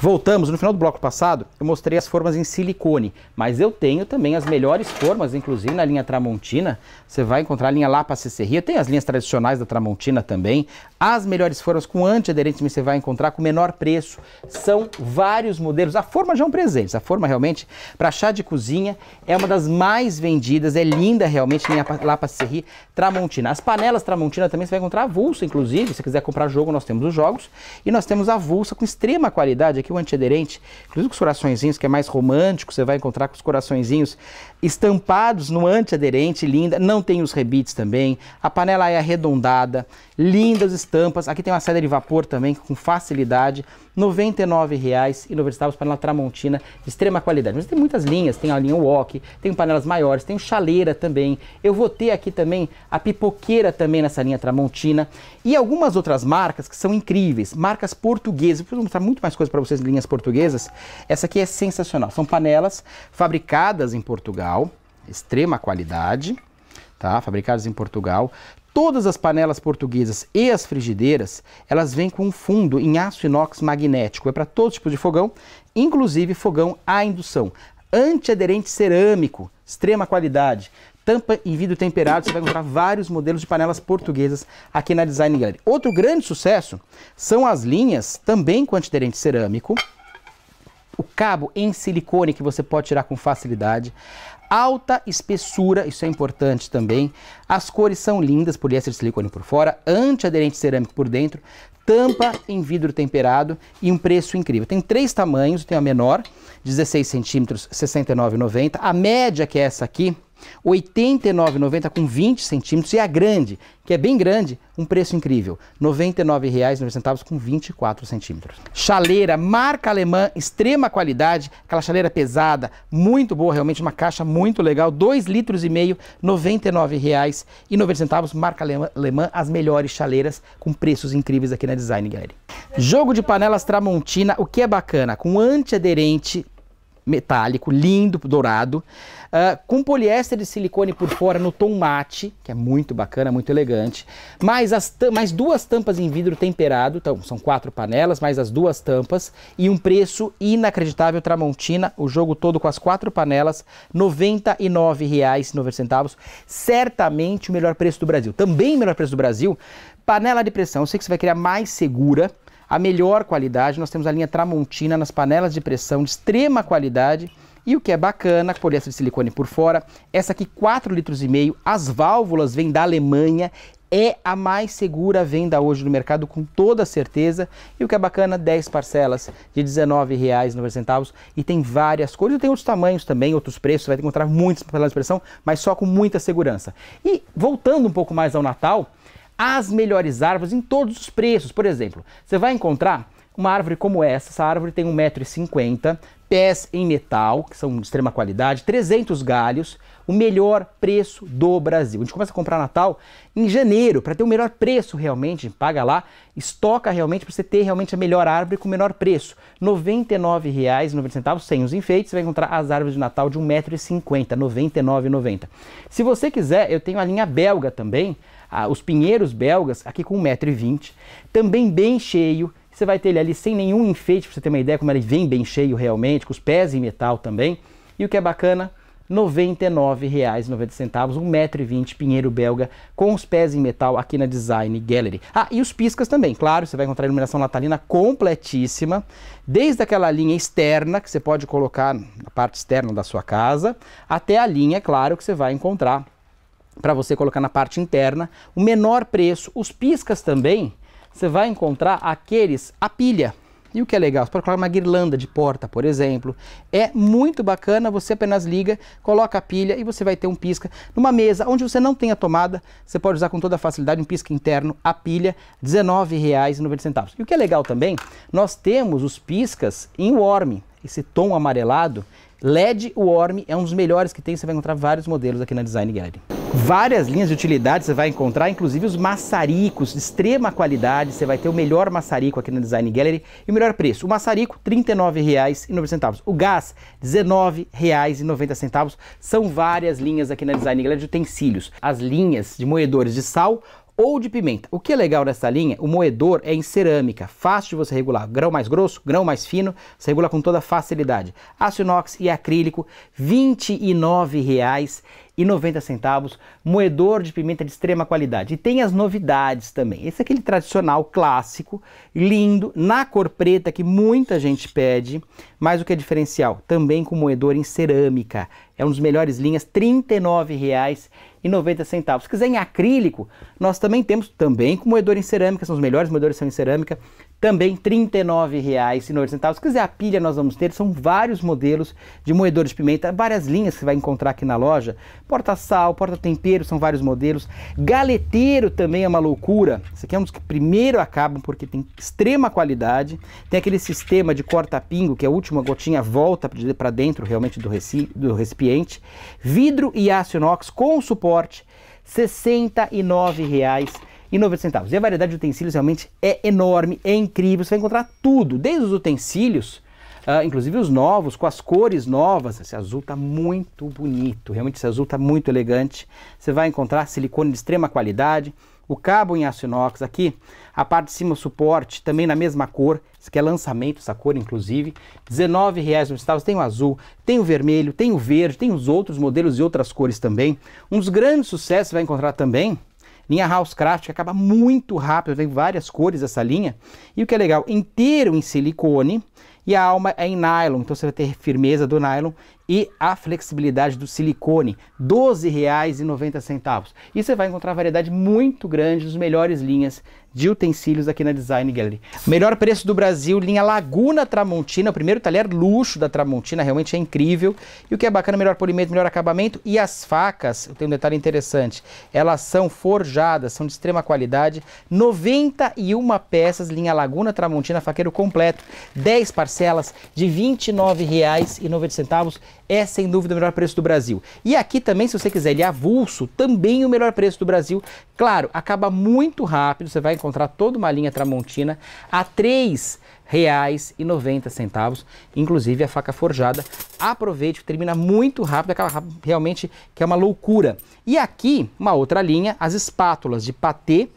Voltamos, no final do bloco passado, eu mostrei as formas em silicone, mas eu tenho também as melhores formas, inclusive na linha Tramontina, você vai encontrar a linha Lapa Eu tem as linhas tradicionais da Tramontina também, as melhores formas com antiaderentes você vai encontrar com menor preço, são vários modelos, a forma já é um presente, a forma realmente para chá de cozinha é uma das mais vendidas, é linda realmente, linha Lapa Serria Tramontina. As panelas Tramontina também você vai encontrar avulsa, inclusive, se quiser comprar jogo, nós temos os jogos, e nós temos a avulsa com extrema qualidade aqui, aqui o antiaderente, inclusive com os coraçõezinhos, que é mais romântico, você vai encontrar com os coraçõezinhos estampados no antiaderente, linda. Não tem os rebites também. A panela é arredondada, lindas estampas. Aqui tem uma cedra de vapor também, com facilidade. R$ 99,90 panela Tramontina de extrema qualidade. Mas tem muitas linhas, tem a linha Wok, tem panelas maiores, tem chaleira também. Eu vou ter aqui também a pipoqueira também nessa linha Tramontina e algumas outras marcas que são incríveis, marcas portuguesas. Eu vou mostrar muito mais coisas para vocês linhas portuguesas. Essa aqui é sensacional. São panelas fabricadas em Portugal, extrema qualidade tá? Fabricados em Portugal. Todas as panelas portuguesas e as frigideiras, elas vêm com um fundo em aço inox magnético. É para todo tipo de fogão, inclusive fogão à indução. Antiaderente cerâmico, extrema qualidade tampa e vidro temperado, você vai encontrar vários modelos de panelas portuguesas aqui na Design Gallery. Outro grande sucesso são as linhas, também com antiaderente cerâmico, o cabo em silicone que você pode tirar com facilidade, alta espessura, isso é importante também. As cores são lindas, poliéster de silicone por fora, antiaderente cerâmico por dentro, tampa em vidro temperado e um preço incrível. Tem três tamanhos, tem a menor, 16 centímetros, 69,90. A média que é essa aqui, 89,90 com 20 centímetros e a grande, que é bem grande, um preço incrível, R$ 99,90 com 24 centímetros. Chaleira, marca alemã, extrema qualidade, aquela chaleira pesada, muito boa, realmente uma caixa muito legal, 2,5 litros e meio, R$ 99,90, marca alemã, as melhores chaleiras com preços incríveis aqui na Design Gallery. Jogo de panelas Tramontina, o que é bacana, com antiaderente metálico, lindo, dourado, uh, com poliéster de silicone por fora no tom mate, que é muito bacana, muito elegante, mais, as, mais duas tampas em vidro temperado, então são quatro panelas, mais as duas tampas, e um preço inacreditável, Tramontina, o jogo todo com as quatro panelas, R$ 99,90, certamente o melhor preço do Brasil. Também o melhor preço do Brasil, panela de pressão, eu sei que você vai criar mais segura, a melhor qualidade. Nós temos a linha Tramontina nas panelas de pressão de extrema qualidade. E o que é bacana, poliéster de silicone por fora, essa aqui 4 litros e meio, as válvulas vêm da Alemanha, é a mais segura venda hoje no mercado com toda certeza. E o que é bacana, 10 parcelas de R$19,90 e tem várias cores, e tem outros tamanhos também, outros preços, vai encontrar muitas panelas de pressão, mas só com muita segurança. E voltando um pouco mais ao Natal, as melhores árvores em todos os preços. Por exemplo, você vai encontrar uma árvore como essa, essa árvore tem 1,50m, pés em metal, que são de extrema qualidade, 300 galhos, o melhor preço do Brasil. A gente começa a comprar Natal em janeiro, para ter o melhor preço realmente, paga lá, estoca realmente para você ter realmente a melhor árvore com o menor preço. R$ 99,90 sem os enfeites, você vai encontrar as árvores de Natal de 1,50m, R$ 99,90. Se você quiser, eu tenho a linha belga também, ah, os pinheiros belgas, aqui com 1,20m, também bem cheio. Você vai ter ele ali sem nenhum enfeite, para você ter uma ideia como ele vem bem cheio realmente, com os pés em metal também. E o que é bacana, R$ 99,90, 1,20m, pinheiro belga, com os pés em metal aqui na Design Gallery. Ah, e os piscas também, claro, você vai encontrar iluminação natalina completíssima, desde aquela linha externa, que você pode colocar na parte externa da sua casa, até a linha, é claro, que você vai encontrar para você colocar na parte interna. O menor preço, os piscas também, você vai encontrar aqueles a pilha. E o que é legal? Você pode colocar uma guirlanda de porta, por exemplo. É muito bacana, você apenas liga, coloca a pilha e você vai ter um pisca. Numa mesa onde você não tem a tomada, você pode usar com toda facilidade um pisca interno, a pilha, R$19,90. E o que é legal também, nós temos os piscas em warm, esse tom amarelado. LED warm é um dos melhores que tem, você vai encontrar vários modelos aqui na Design Gallery várias linhas de utilidades você vai encontrar, inclusive os maçaricos de extrema qualidade. Você vai ter o melhor maçarico aqui na Design Gallery e o melhor preço. O maçarico R$ 39,90. O gás R$ 19,90. São várias linhas aqui na Design Gallery de utensílios. As linhas de moedores de sal ou de pimenta. O que é legal nessa linha, o moedor é em cerâmica, fácil de você regular. Grão mais grosso, grão mais fino, você regula com toda facilidade. Aço inox e acrílico, R$ 29,00 centavos moedor de pimenta de extrema qualidade. E tem as novidades também. Esse é aquele tradicional, clássico, lindo, na cor preta que muita gente pede, mas o que é diferencial? Também com moedor em cerâmica. É um dos melhores linhas, R$ 39,90. Se quiser em acrílico, nós também temos, também com moedor em cerâmica, são os melhores moedores são em cerâmica, também R$ 39,90. Se quiser a pilha, nós vamos ter. São vários modelos de moedor de pimenta, várias linhas que você vai encontrar aqui na loja. Porta-sal, porta-tempero, são vários modelos. Galeteiro também é uma loucura. Esse aqui é um dos que primeiro acabam porque tem extrema qualidade. Tem aquele sistema de corta-pingo, que é a última gotinha volta para dentro realmente do, reci, do recipiente. Vidro e aço inox com suporte, R$ 69,00 e e a variedade de utensílios realmente é enorme, é incrível. Você vai encontrar tudo, desde os utensílios, uh, inclusive os novos, com as cores novas. Esse azul está muito bonito, realmente esse azul está muito elegante. Você vai encontrar silicone de extrema qualidade, o cabo em aço inox aqui, a parte de cima o suporte também na mesma cor, isso aqui é lançamento, essa cor inclusive, R$19,00, tem o azul, tem o vermelho, tem o verde, tem os outros modelos e outras cores também. Um dos grandes sucessos você vai encontrar também Linha Housecraft que acaba muito rápido, vem várias cores essa linha. E o que é legal, inteiro em silicone e a alma é em nylon, então você vai ter firmeza do nylon e a flexibilidade do silicone, R$ 12,90. E você vai encontrar variedade muito grande, dos melhores linhas de utensílios aqui na Design Gallery. Melhor preço do Brasil, linha Laguna Tramontina, o primeiro talher luxo da Tramontina, realmente é incrível. E o que é bacana, melhor polimento, melhor acabamento. E as facas, Tenho um detalhe interessante, elas são forjadas, são de extrema qualidade. 91 peças, linha Laguna Tramontina, faqueiro completo, 10 parcelas de R$ 29,90. É sem dúvida o melhor preço do Brasil. E aqui também, se você quiser ele avulso, também o melhor preço do Brasil. Claro, acaba muito rápido, você vai encontrar toda uma linha Tramontina a R$ 3,90, inclusive a faca forjada. Aproveite, termina muito rápido, aquela realmente que é uma loucura. E aqui, uma outra linha, as espátulas de patê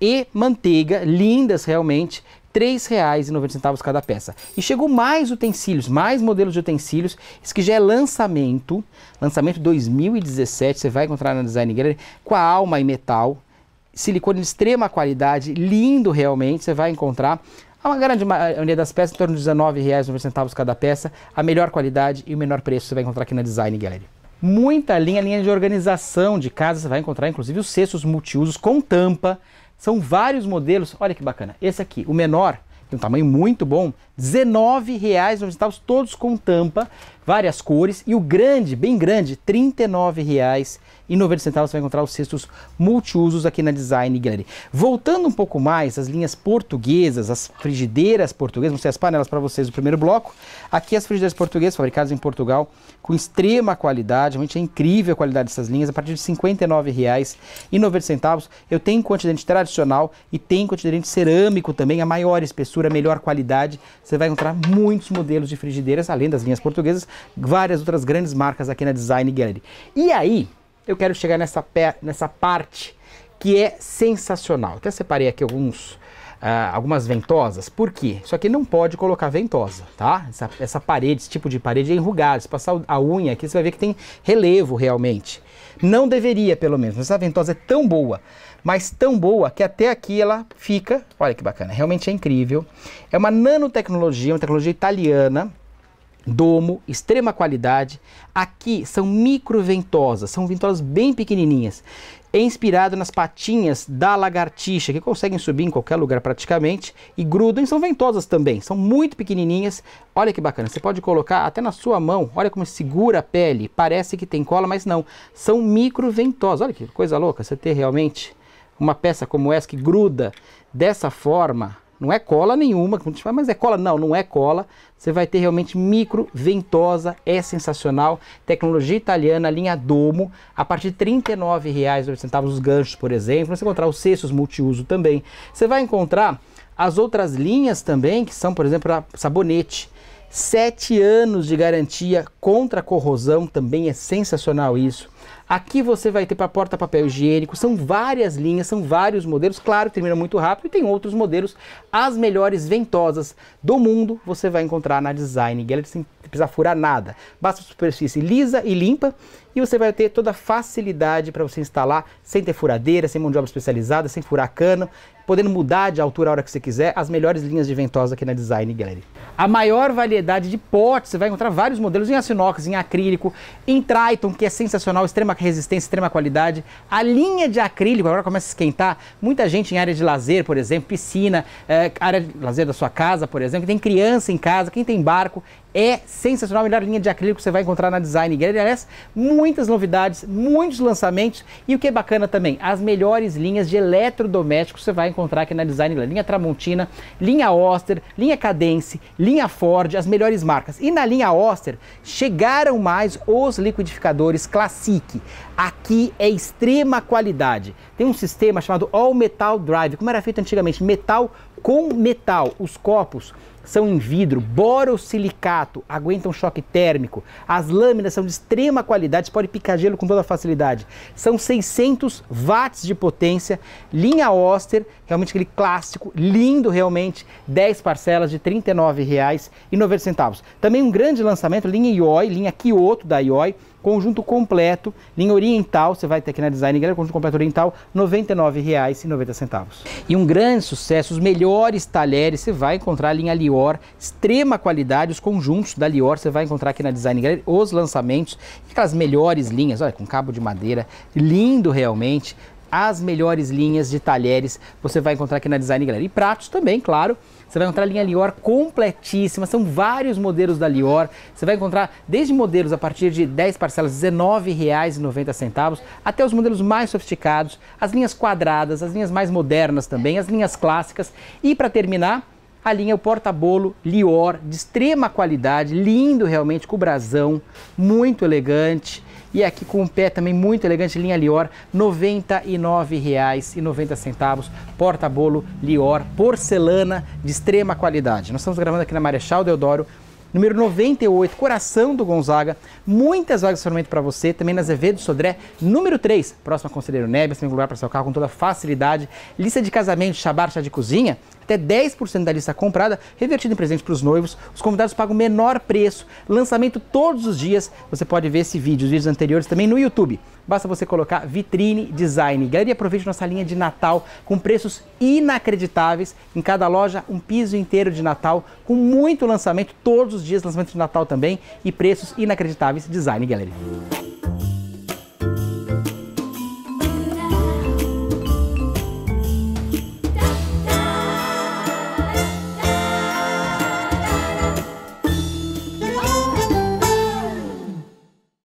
e manteiga, lindas realmente, R$ 3,90 cada peça. E chegou mais utensílios, mais modelos de utensílios. isso que já é lançamento, lançamento 2017, você vai encontrar na Design Gallery, com a alma e metal, silicone de extrema qualidade, lindo realmente, você vai encontrar. uma grande maioria das peças, em torno de R$19,90 cada peça. A melhor qualidade e o menor preço você vai encontrar aqui na Design Gallery. Muita linha, linha de organização de casa, você vai encontrar inclusive os cestos multiusos com tampa. São vários modelos, olha que bacana. Esse aqui, o menor, tem um tamanho muito bom, R$19,90, todos com tampa, várias cores. E o grande, bem grande, R$39,00 e 90 centavos você vai encontrar os cestos multiusos aqui na Design Gallery. Voltando um pouco mais, as linhas portuguesas, as frigideiras portuguesas, mostrei as panelas para vocês do primeiro bloco. Aqui as frigideiras portuguesas, fabricadas em Portugal, com extrema qualidade, realmente é incrível a qualidade dessas linhas, a partir de R$ 59,90. Eu tenho continente tradicional e tem continente cerâmico também, a maior espessura, a melhor qualidade. Você vai encontrar muitos modelos de frigideiras, além das linhas portuguesas, várias outras grandes marcas aqui na Design Gallery. E aí, eu quero chegar nessa, nessa parte que é sensacional. Até separei aqui alguns, Uh, algumas ventosas. Por quê? Isso aqui não pode colocar ventosa, tá? Essa, essa, parede, esse tipo de parede é enrugada. Se passar a unha aqui, você vai ver que tem relevo realmente. Não deveria, pelo menos. Essa ventosa é tão boa, mas tão boa que até aqui ela fica... Olha que bacana, realmente é incrível. É uma nanotecnologia, uma tecnologia italiana, domo, extrema qualidade. Aqui são microventosas, são ventosas bem pequenininhas, inspirado nas patinhas da lagartixa, que conseguem subir em qualquer lugar praticamente, e grudam, e são ventosas também, são muito pequenininhas. Olha que bacana, você pode colocar até na sua mão, olha como segura a pele, parece que tem cola, mas não, são microventosas. Olha que coisa louca, você ter realmente uma peça como essa que gruda dessa forma não é cola nenhuma, mas é cola? Não, não é cola. Você vai ter realmente micro, ventosa, é sensacional. Tecnologia italiana, linha Domo, a partir de R$ 39,00 os ganchos, por exemplo. Você vai encontrar os cestos multiuso também. Você vai encontrar as outras linhas também, que são, por exemplo, sabonete. Sete anos de garantia contra corrosão, também é sensacional isso. Aqui você vai ter para porta papel higiênico, são várias linhas, são vários modelos, claro, termina muito rápido e tem outros modelos. As melhores ventosas do mundo você vai encontrar na Design Gallery sem precisar furar nada. Basta superfície lisa e limpa e você vai ter toda a facilidade para você instalar sem ter furadeira, sem mão de obra especializada, sem furar cano podendo mudar de altura a hora que você quiser, as melhores linhas de ventosa aqui na Design Gallery. A maior variedade de potes, você vai encontrar vários modelos em aço inox, em acrílico, em Triton, que é sensacional, extrema resistência, extrema qualidade. A linha de acrílico agora começa a esquentar, muita gente em área de lazer, por exemplo, piscina, é, área de lazer da sua casa, por exemplo, quem tem criança em casa, quem tem barco, é sensacional, a melhor linha de acrílico que você vai encontrar na Design Gallery. Aliás, muitas novidades, muitos lançamentos e o que é bacana também, as melhores linhas de eletrodomésticos você vai encontrar aqui na Design Gallery. Linha Tramontina, linha Oster, linha Cadence, linha Ford, as melhores marcas. E na linha Oster, chegaram mais os liquidificadores Classic. Aqui é extrema qualidade. Tem um sistema chamado All Metal Drive, como era feito antigamente, metal com metal. Os copos são em vidro, borosilicato, aguentam choque térmico. As lâminas são de extrema qualidade, pode picar gelo com toda facilidade. São 600 watts de potência, linha Oster, realmente aquele clássico, lindo realmente, 10 parcelas de R$ 39,90. Também um grande lançamento, linha IOI, linha Kyoto da IOI, conjunto completo, linha oriental, você vai ter aqui na Design Gallery, conjunto completo oriental, R$ 99,90. E um grande sucesso, os melhores talheres, você vai encontrar a linha lioy Lior, extrema qualidade, os conjuntos da Lior, você vai encontrar aqui na Design Gallery, os lançamentos, aquelas melhores linhas, olha, com cabo de madeira, lindo realmente, as melhores linhas de talheres você vai encontrar aqui na Design Gallery. E pratos também, claro. Você vai encontrar a linha Lior completíssima, são vários modelos da Lior. Você vai encontrar desde modelos a partir de 10 parcelas, R$19,90, até os modelos mais sofisticados, as linhas quadradas, as linhas mais modernas também, as linhas clássicas. E para terminar, a linha o porta-bolo Lior, de extrema qualidade, lindo realmente, com brasão, muito elegante. E aqui com um pé também muito elegante, linha Lior, R$ 99,90. Porta-bolo Lior, porcelana de extrema qualidade. Nós estamos gravando aqui na Marechal Deodoro, número 98, Coração do Gonzaga. Muitas vagas de para você, também na Azevedo Sodré, número 3, próximo a Conselheiro Neves, tem lugar para seu carro com toda facilidade. Lista de casamento, chabar, chá de cozinha, até 10% da lista comprada, revertido em presente para os noivos. Os convidados pagam menor preço. Lançamento todos os dias. Você pode ver esse vídeo, os vídeos anteriores também no YouTube. Basta você colocar Vitrine Design. Galera, aproveite nossa linha de Natal com preços inacreditáveis. Em cada loja, um piso inteiro de Natal, com muito lançamento, todos os dias lançamento de Natal também e preços inacreditáveis. Design, galera.